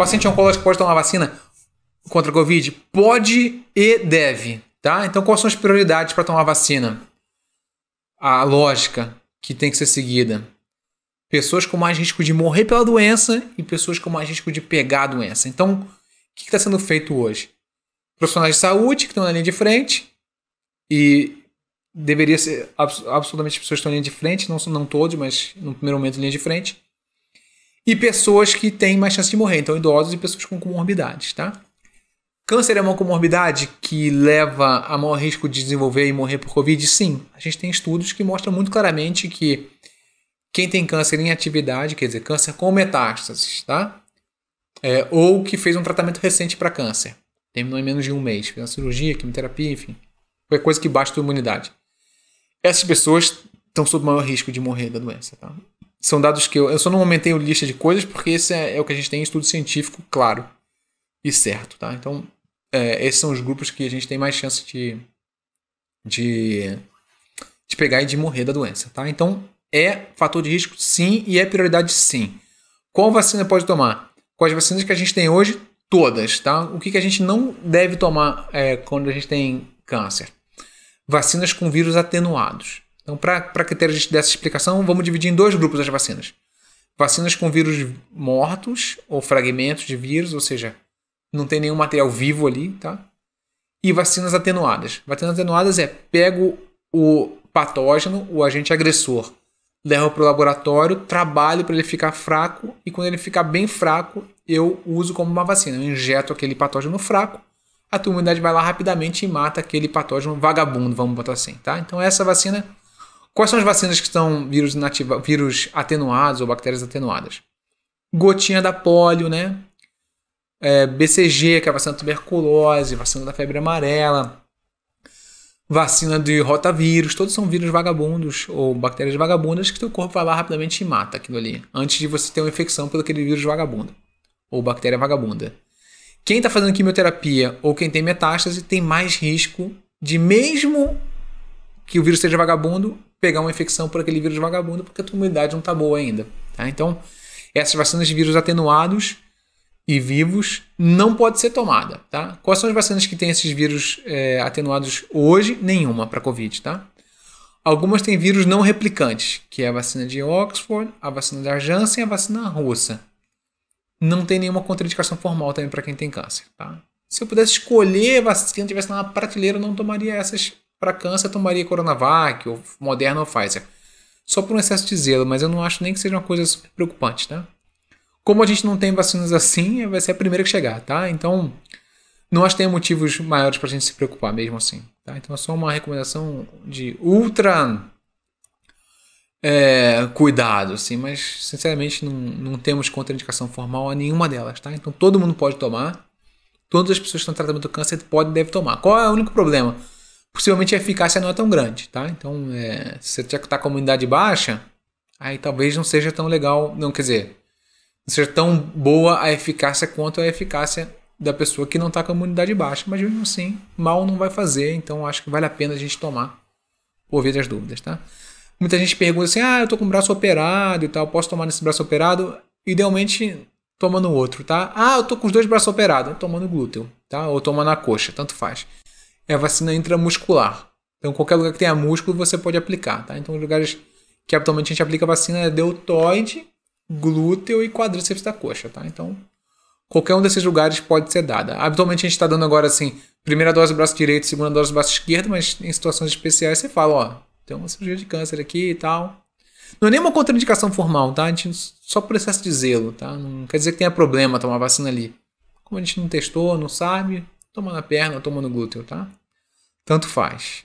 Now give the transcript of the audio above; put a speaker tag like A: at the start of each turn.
A: paciente oncológico pode tomar vacina contra a Covid? Pode e deve, tá? Então, quais são as prioridades para tomar vacina? A lógica que tem que ser seguida. Pessoas com mais risco de morrer pela doença e pessoas com mais risco de pegar a doença. Então, o que está sendo feito hoje? Profissionais de saúde que estão na linha de frente e deveria ser absolutamente as pessoas que estão na linha de frente, não, não todos, mas no primeiro momento linha de frente e pessoas que têm mais chance de morrer, então idosos e pessoas com comorbidades, tá? Câncer é uma comorbidade que leva a maior risco de desenvolver e morrer por Covid? Sim. A gente tem estudos que mostram muito claramente que quem tem câncer em atividade, quer dizer, câncer com metástases, tá? É, ou que fez um tratamento recente para câncer, terminou em menos de um mês, fez uma cirurgia, quimioterapia, enfim, qualquer coisa que baixa a imunidade. Essas pessoas estão sob maior risco de morrer da doença, tá? São dados que eu, eu só não aumentei a lista de coisas porque esse é, é, o que a gente tem em estudo científico claro e certo, tá? Então, é, esses são os grupos que a gente tem mais chance de, de, de pegar e de morrer da doença, tá? Então, é fator de risco sim e é prioridade sim. Qual vacina pode tomar? Quais vacinas que a gente tem hoje? Todas, tá? O que, que a gente não deve tomar é, quando a gente tem câncer? Vacinas com vírus atenuados. Então, para que ter dessa explicação, vamos dividir em dois grupos as vacinas. Vacinas com vírus mortos ou fragmentos de vírus, ou seja, não tem nenhum material vivo ali, tá? E vacinas atenuadas. Vacinas atenuadas é pego o patógeno, o agente agressor, levo para o laboratório, trabalho para ele ficar fraco e quando ele ficar bem fraco, eu uso como uma vacina. Eu injeto aquele patógeno fraco, a tua imunidade vai lá rapidamente e mata aquele patógeno vagabundo, vamos botar assim, tá? Então essa vacina Quais são as vacinas que estão vírus, inativa, vírus atenuados ou bactérias atenuadas? Gotinha da polio, né? É, BCG, que é a vacina da tuberculose, vacina da febre amarela, vacina de rotavírus, todos são vírus vagabundos ou bactérias vagabundas que teu corpo vai lá rapidamente e mata aquilo ali, antes de você ter uma infecção pelo aquele vírus vagabundo ou bactéria vagabunda. Quem está fazendo quimioterapia ou quem tem metástase tem mais risco de mesmo que o vírus seja vagabundo, pegar uma infecção por aquele vírus vagabundo, porque a tua imunidade não está boa ainda. Tá? Então, essas vacinas de vírus atenuados e vivos não pode ser tomada. Tá? Quais são as vacinas que têm esses vírus é, atenuados hoje? Nenhuma para Covid. Tá? Algumas têm vírus não replicantes, que é a vacina de Oxford, a vacina da Janssen e a vacina russa. Não tem nenhuma contraindicação formal também para quem tem câncer. Tá? Se eu pudesse escolher a vacina tivesse na prateleira, eu não tomaria essas para câncer, tomaria Coronavac, ou Moderna ou Pfizer. Só por um excesso de zelo, mas eu não acho nem que seja uma coisa preocupante, né? Como a gente não tem vacinas assim, vai ser a primeira que chegar, tá? Então, não acho que tenha motivos maiores para a gente se preocupar mesmo assim, tá? Então, é só uma recomendação de ultra é, cuidado, assim, mas sinceramente não, não temos contraindicação formal a nenhuma delas, tá? Então todo mundo pode tomar, todas as pessoas que estão tratando do câncer podem devem tomar. Qual é o único problema? possivelmente a eficácia não é tão grande, tá? Então, é, se você já está com a imunidade baixa, aí talvez não seja tão legal, não quer dizer, não seja tão boa a eficácia quanto a eficácia da pessoa que não está com a imunidade baixa, mas mesmo assim, mal não vai fazer, então acho que vale a pena a gente tomar por via das dúvidas, tá? Muita gente pergunta assim, ah, eu estou com o braço operado e tal, posso tomar nesse braço operado? Idealmente, toma no outro, tá? Ah, eu estou com os dois braços operados, toma no glúteo, tá? Ou toma na coxa, tanto faz é a vacina intramuscular. Então, qualquer lugar que tenha músculo, você pode aplicar, tá? Então, os lugares que habitualmente a gente aplica a vacina é deltoide, glúteo e quadríceps da coxa, tá? Então, qualquer um desses lugares pode ser dada. Habitualmente a gente está dando agora, assim, primeira dose do braço direito, segunda dose do braço esquerdo, mas em situações especiais você fala, ó, tem uma cirurgia de câncer aqui e tal. Não é nenhuma contraindicação formal, tá? A gente só por excesso de zelo, tá? Não quer dizer que tenha problema tomar vacina ali. Como a gente não testou, não sabe, toma na perna, toma no glúteo, tá? Tanto faz.